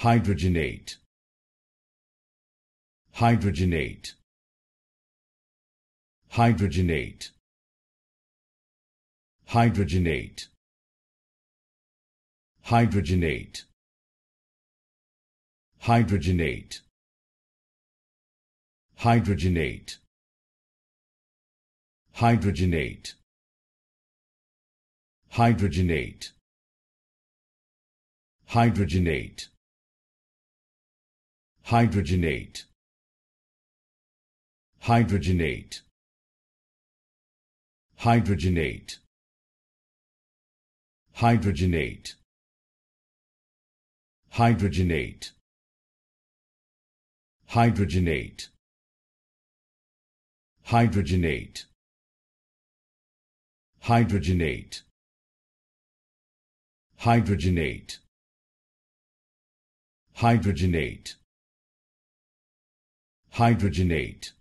hydrogenate hydrogenate hydrogenate hydrogenate hydrogenate hydrogenate hydrogenate hydrogenate hydrogenate hydrogenate hydrogenate hydrogenate hydrogenate hydrogenate hydrogenate hydrogenate hydrogenate hydrogenate hydrogenate hydrogenate hydrogenate